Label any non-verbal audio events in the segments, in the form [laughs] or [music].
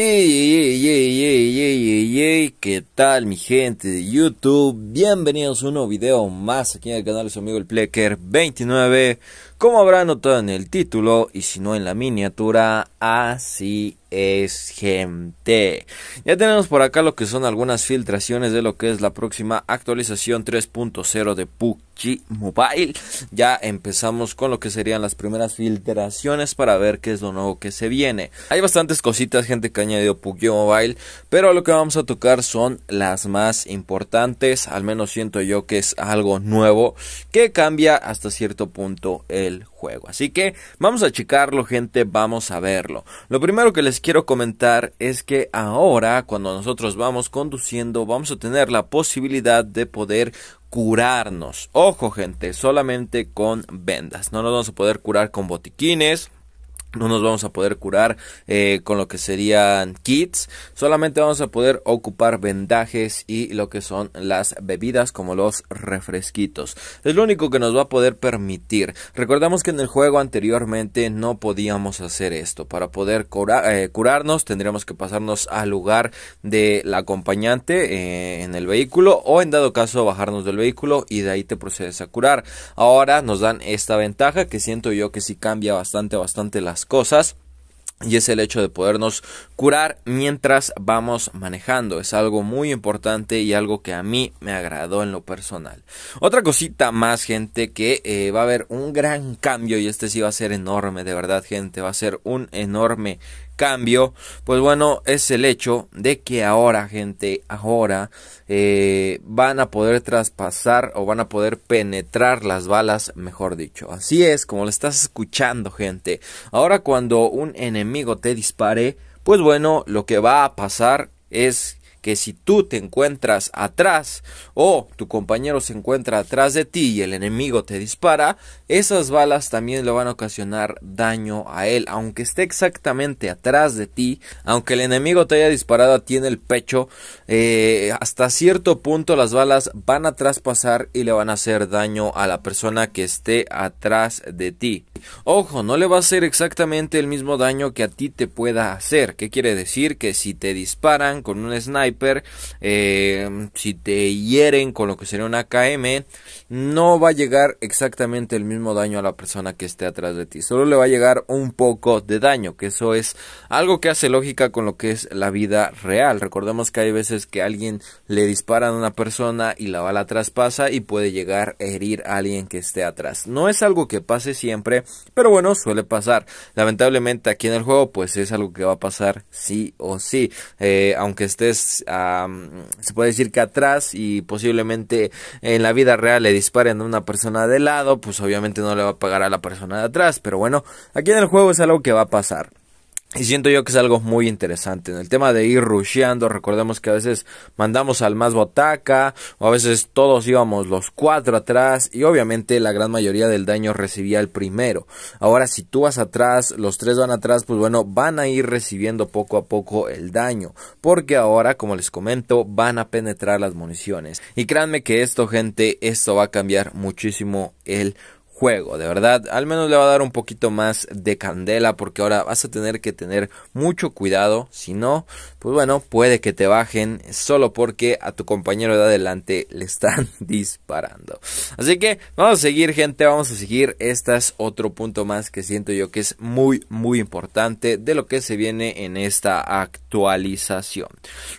hey, hey, hey ¿qué tal mi gente de YouTube? Bienvenidos a un nuevo video más aquí en el canal de su amigo el Plecker 29. Como habrá notado en el título y si no en la miniatura, así es gente. Ya tenemos por acá lo que son algunas filtraciones de lo que es la próxima actualización 3.0 de PUBG Mobile. Ya empezamos con lo que serían las primeras filtraciones para ver qué es lo nuevo que se viene. Hay bastantes cositas gente que ha añadido PUBG Mobile, pero lo que vamos a tocar son las más importantes, al menos siento yo que es algo nuevo que cambia hasta cierto punto el juego. Así que vamos a checarlo, gente, vamos a verlo. Lo primero que les quiero comentar es que ahora, cuando nosotros vamos conduciendo, vamos a tener la posibilidad de poder curarnos. Ojo, gente, solamente con vendas. No nos vamos a poder curar con botiquines no nos vamos a poder curar eh, con lo que serían kits, solamente vamos a poder ocupar vendajes y lo que son las bebidas como los refresquitos. Es lo único que nos va a poder permitir. Recordamos que en el juego anteriormente no podíamos hacer esto. Para poder eh, curarnos tendríamos que pasarnos al lugar la acompañante eh, en el vehículo o en dado caso bajarnos del vehículo y de ahí te procedes a curar. Ahora nos dan esta ventaja que siento yo que sí cambia bastante, bastante la cosas y es el hecho de podernos curar mientras vamos manejando. Es algo muy importante y algo que a mí me agradó en lo personal. Otra cosita más, gente, que eh, va a haber un gran cambio y este sí va a ser enorme, de verdad, gente, va a ser un enorme cambio, pues bueno, es el hecho de que ahora, gente, ahora eh, van a poder traspasar o van a poder penetrar las balas, mejor dicho. Así es, como lo estás escuchando, gente. Ahora cuando un enemigo amigo te dispare, pues bueno, lo que va a pasar es que si tú te encuentras atrás o tu compañero se encuentra atrás de ti y el enemigo te dispara, esas balas también le van a ocasionar daño a él, aunque esté exactamente atrás de ti, aunque el enemigo te haya disparado a ti en el pecho, eh, hasta cierto punto las balas van a traspasar y le van a hacer daño a la persona que esté atrás de ti. Ojo, no le va a hacer exactamente el mismo daño que a ti te pueda hacer. ¿Qué quiere decir? Que si te disparan con un sniper, eh, si te hieren con lo que sería una AKM no va a llegar exactamente el mismo daño a la persona que esté atrás de ti. Solo le va a llegar un poco de daño, que eso es algo que hace lógica con lo que es la vida real. Recordemos que hay veces que alguien le dispara a una persona y la bala traspasa y puede llegar a herir a alguien que esté atrás. No es algo que pase siempre, pero bueno, suele pasar. Lamentablemente aquí en el juego pues es algo que va a pasar sí o sí. Eh, aunque estés se puede decir que atrás y posiblemente en la vida real le disparen a una persona de lado, pues obviamente no le va a pagar a la persona de atrás, pero bueno, aquí en el juego es algo que va a pasar. Y siento yo que es algo muy interesante. En el tema de ir rusheando, recordemos que a veces mandamos al más botaca, o a veces todos íbamos los cuatro atrás, y obviamente la gran mayoría del daño recibía el primero. Ahora, si tú vas atrás, los tres van atrás, pues bueno, van a ir recibiendo poco a poco el daño. Porque ahora, como les comento, van a penetrar las municiones. Y créanme que esto, gente, esto va a cambiar muchísimo el juego, de verdad. Al menos le va a dar un poquito más de candela porque ahora vas a tener que tener mucho cuidado. Si no, pues bueno, puede que te bajen solo porque a tu compañero de adelante [laughs] le están disparando. Así que vamos a seguir, gente, vamos a seguir. Este es otro punto más que siento yo que es muy, muy importante de lo que se viene en esta actualización.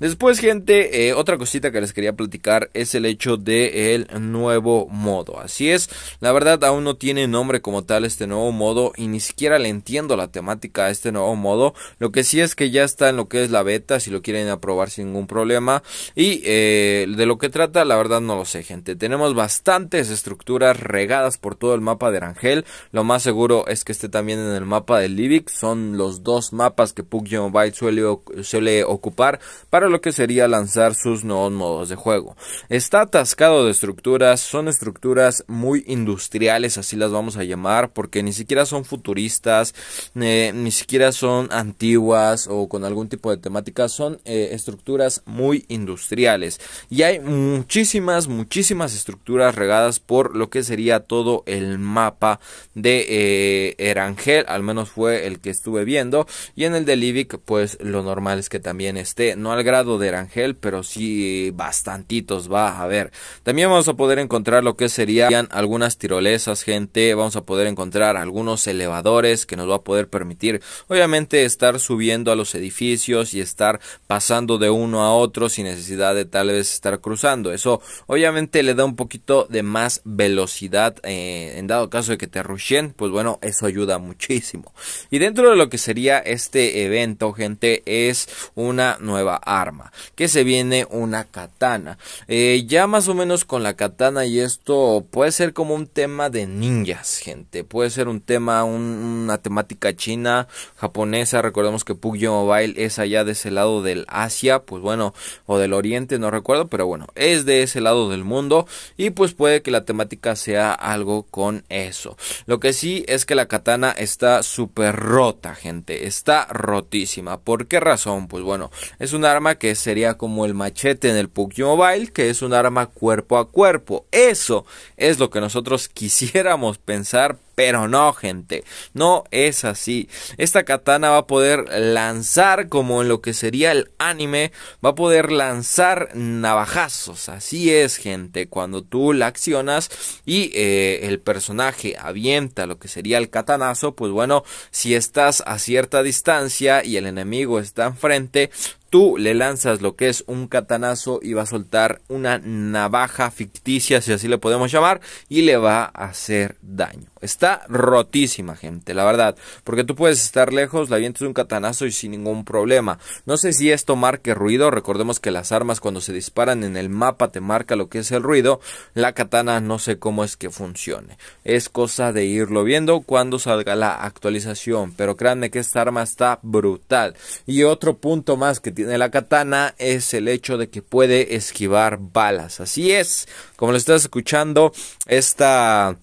Después, gente, eh, otra cosita que les quería platicar es el hecho del nuevo modo. Así es, la verdad aún no tiene nombre como tal este nuevo modo y ni siquiera le entiendo la temática a este nuevo modo. Lo que sí es que ya está en lo que es la beta, si lo quieren aprobar sin ningún problema. Y eh, de lo que trata, la verdad no lo sé, gente. Tenemos bastantes estructuras regadas por todo el mapa de Rangel. Lo más seguro es que esté también en el mapa de Libic. Son los dos mapas que Pugio Byte suele, suele ocupar para lo que sería lanzar sus nuevos modos de juego. Está atascado de estructuras, son estructuras muy industriales pues, así las vamos a llamar, porque ni siquiera son futuristas, eh, ni siquiera son antiguas o con algún tipo de temática, son eh, estructuras muy industriales. Y hay muchísimas, muchísimas estructuras regadas por lo que sería todo el mapa de eh, Erangel, al menos fue el que estuve viendo, y en el de Libic, pues lo normal es que también esté, no al grado de Erangel, pero sí bastantitos va a haber. También vamos a poder encontrar lo que serían algunas tirolesas gente, vamos a poder encontrar algunos elevadores que nos va a poder permitir obviamente estar subiendo a los edificios y estar pasando de uno a otro sin necesidad de tal vez estar cruzando. Eso obviamente le da un poquito de más velocidad eh, en dado caso de que te rushen, pues bueno, eso ayuda muchísimo. Y dentro de lo que sería este evento, gente, es una nueva arma, que se viene una katana. Eh, ya más o menos con la katana y esto puede ser como un tema de ninjas, gente. Puede ser un tema, una temática china, japonesa. Recordemos que PUBG Mobile es allá de ese lado del Asia, pues bueno, o del Oriente, no recuerdo, pero bueno, es de ese lado del mundo. Y pues puede que la temática sea algo con eso. Lo que sí es que la katana está súper rota, gente. Está rotísima. ¿Por qué razón? Pues bueno, es un arma que sería como el machete en el PUBG Mobile, que es un arma cuerpo a cuerpo. Eso es lo que nosotros quisiéramos Queramos pensar pero no, gente, no es así. Esta katana va a poder lanzar, como en lo que sería el anime, va a poder lanzar navajazos. Así es, gente, cuando tú la accionas y eh, el personaje avienta lo que sería el katanazo, pues bueno, si estás a cierta distancia y el enemigo está enfrente, tú le lanzas lo que es un katanazo y va a soltar una navaja ficticia, si así le podemos llamar, y le va a hacer daño. Está rotísima, gente, la verdad. Porque tú puedes estar lejos, la avientas un catanazo y sin ningún problema. No sé si esto marque ruido. Recordemos que las armas cuando se disparan en el mapa te marca lo que es el ruido. La katana no sé cómo es que funcione. Es cosa de irlo viendo cuando salga la actualización. Pero créanme que esta arma está brutal. Y otro punto más que tiene la katana es el hecho de que puede esquivar balas. Así es, como lo estás escuchando, esta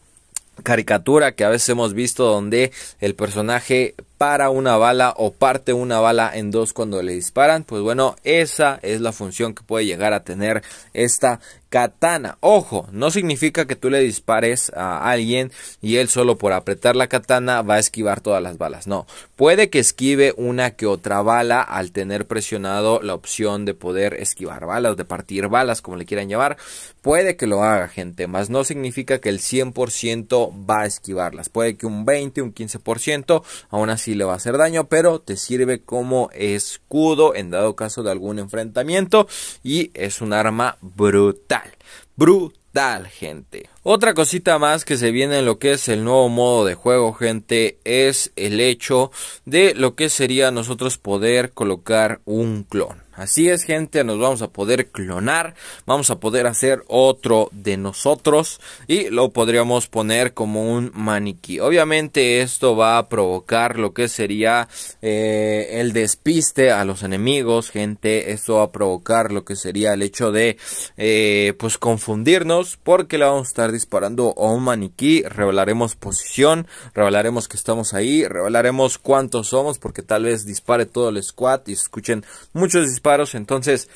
caricatura que a veces hemos visto donde el personaje para una bala o parte una bala en dos cuando le disparan. Pues bueno, esa es la función que puede llegar a tener esta katana. Ojo, no significa que tú le dispares a alguien y él solo por apretar la katana va a esquivar todas las balas. No, puede que esquive una que otra bala al tener presionado la opción de poder esquivar balas, de partir balas, como le quieran llevar, Puede que lo haga, gente, más no significa que el 100% va a esquivarlas. Puede que un 20, un 15%, aún así si le va a hacer daño, pero te sirve como escudo en dado caso de algún enfrentamiento y es un arma brutal. Brutal, gente. Otra cosita más que se viene en lo que es el nuevo modo de juego, gente, es el hecho de lo que sería nosotros poder colocar un clon. Así es, gente, nos vamos a poder clonar, vamos a poder hacer otro de nosotros y lo podríamos poner como un maniquí. Obviamente esto va a provocar lo que sería eh, el despiste a los enemigos, gente. Esto va a provocar lo que sería el hecho de eh, pues confundirnos porque le vamos a estar disparando a un maniquí. Revelaremos posición, revelaremos que estamos ahí, revelaremos cuántos somos porque tal vez dispare todo el squad y escuchen muchos disparos entonces,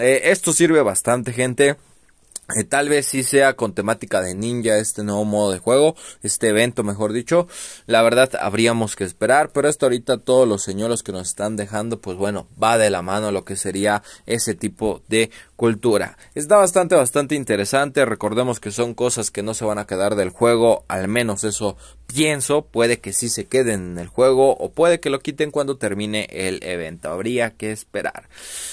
eh, esto sirve bastante, gente. Eh, tal vez sí sea con temática de ninja este nuevo modo de juego, este evento mejor dicho. La verdad habríamos que esperar, pero hasta ahorita todos los señores que nos están dejando, pues bueno, va de la mano lo que sería ese tipo de cultura. Está bastante, bastante interesante. Recordemos que son cosas que no se van a quedar del juego, al menos eso pienso. Puede que sí se queden en el juego o puede que lo quiten cuando termine el evento. Habría que esperar.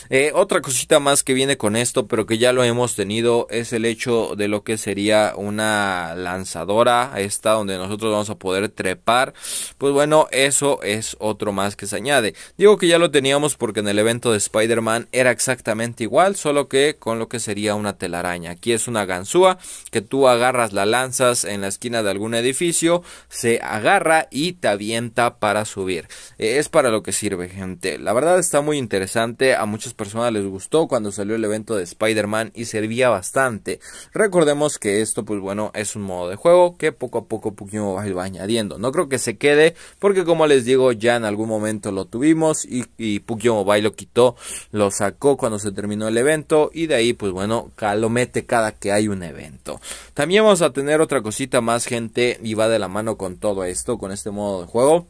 Eh, otra cosita más que viene con esto, pero que ya lo hemos tenido es el hecho de lo que sería una lanzadora, esta donde nosotros vamos a poder trepar. Pues bueno, eso es otro más que se añade. Digo que ya lo teníamos porque en el evento de Spider-Man era exactamente igual, solo que con lo que sería una telaraña. Aquí es una ganzúa que tú agarras, la lanzas en la esquina de algún edificio, se agarra y te avienta para subir. Eh, es para lo que sirve, gente. La verdad está muy interesante. A muchas personas les gustó cuando salió el evento de Spider-Man y servía bastante Recordemos que esto, pues bueno, es un modo de juego que poco a poco Pokémon va, añadiendo. No creo que se quede, porque como les digo, ya en algún momento lo tuvimos y, y lo quitó, lo sacó cuando se terminó el evento y de ahí, pues bueno, lo mete cada que hay un evento. También vamos a tener otra cosita más, gente, y va de la mano con todo esto, con este modo de juego.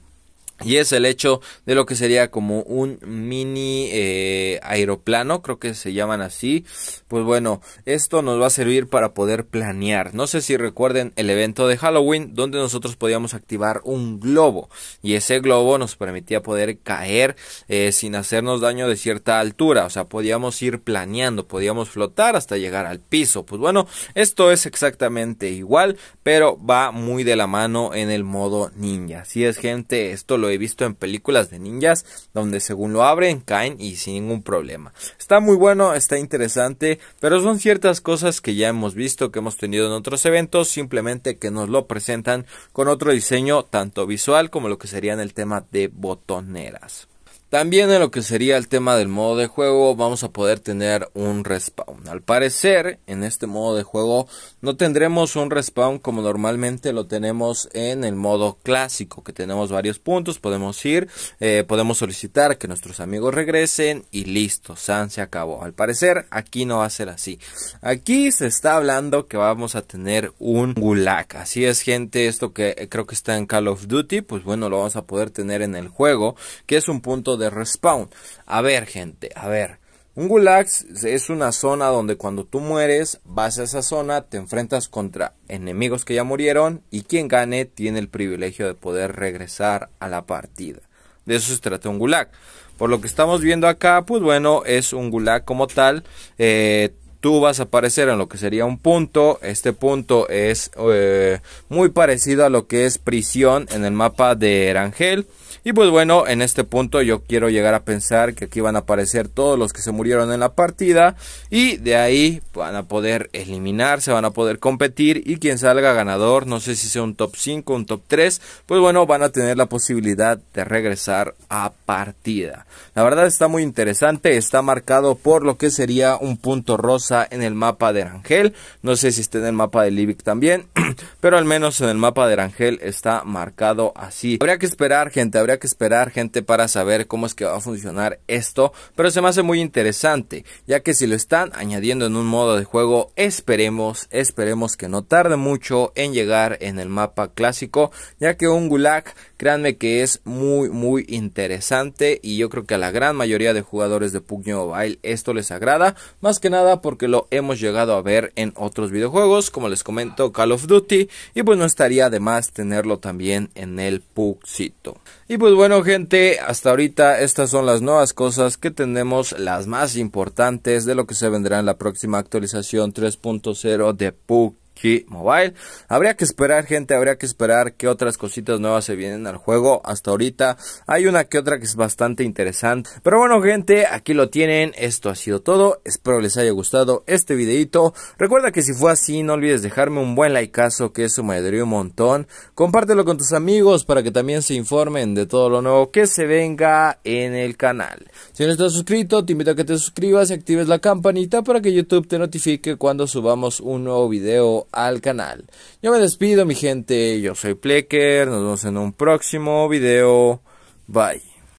Y es el hecho de lo que sería como un mini eh, aeroplano, creo que se llaman así. Pues bueno, esto nos va a servir para poder planear. No sé si recuerden el evento de Halloween donde nosotros podíamos activar un globo. Y ese globo nos permitía poder caer eh, sin hacernos daño de cierta altura. O sea, podíamos ir planeando, podíamos flotar hasta llegar al piso. Pues bueno, esto es exactamente igual, pero va muy de la mano en el modo ninja. si es, gente, esto lo he visto en películas de ninjas donde según lo abren caen y sin ningún problema. Está muy bueno, está interesante, pero son ciertas cosas que ya hemos visto, que hemos tenido en otros eventos, simplemente que nos lo presentan con otro diseño tanto visual como lo que sería en el tema de botoneras. También en lo que sería el tema del modo de juego vamos a poder tener un respawn. Al parecer en este modo de juego no tendremos un respawn como normalmente lo tenemos en el modo clásico que tenemos varios puntos, podemos ir, eh, podemos solicitar que nuestros amigos regresen y listo, San se acabó. Al parecer aquí no va a ser así. Aquí se está hablando que vamos a tener un gulag. Así es gente, esto que eh, creo que está en Call of Duty, pues bueno lo vamos a poder tener en el juego que es un punto de de respawn. A ver, gente, a ver. Un gulag es una zona donde cuando tú mueres, vas a esa zona, te enfrentas contra enemigos que ya murieron y quien gane tiene el privilegio de poder regresar a la partida. De eso se trata un gulag. Por lo que estamos viendo acá, pues bueno, es un gulag como tal. Eh, tú vas a aparecer en lo que sería un punto. Este punto es eh, muy parecido a lo que es prisión en el mapa de Erangel. Y pues bueno, en este punto yo quiero llegar a pensar que aquí van a aparecer todos los que se murieron en la partida y de ahí van a poder eliminarse, van a poder competir y quien salga ganador, no sé si sea un top 5, un top 3, pues bueno, van a tener la posibilidad de regresar a partida. La verdad está muy interesante, está marcado por lo que sería un punto rosa en el mapa de Rangel, no sé si está en el mapa de Libic también, [clears throat] pero al menos en el mapa de Rangel está marcado así. Habría que esperar, gente, habría que esperar gente para saber cómo es que va a funcionar esto, pero se me hace muy interesante, ya que si lo están añadiendo en un modo de juego, esperemos, esperemos que no tarde mucho en llegar en el mapa clásico, ya que un gulag Créanme que es muy muy interesante y yo creo que a la gran mayoría de jugadores de New Mobile esto les agrada, más que nada porque lo hemos llegado a ver en otros videojuegos, como les comento Call of Duty, y pues no estaría de más tenerlo también en el Pugcito. Y pues bueno gente, hasta ahorita estas son las nuevas cosas que tenemos, las más importantes de lo que se vendrá en la próxima actualización 3.0 de Pug Mobile. Habría que esperar, gente, habría que esperar que otras cositas nuevas se vienen al juego. Hasta ahorita hay una que otra que es bastante interesante. Pero bueno, gente, aquí lo tienen. Esto ha sido todo. Espero les haya gustado este videito. Recuerda que si fue así, no olvides dejarme un buen likeazo, que eso me ayudaría un montón. Compártelo con tus amigos para que también se informen de todo lo nuevo que se venga en el canal. Si no estás suscrito, te invito a que te suscribas y actives la campanita para que YouTube te notifique cuando subamos un nuevo video al canal. Yo me despido mi gente, yo soy Pleker, nos vemos en un próximo video, bye.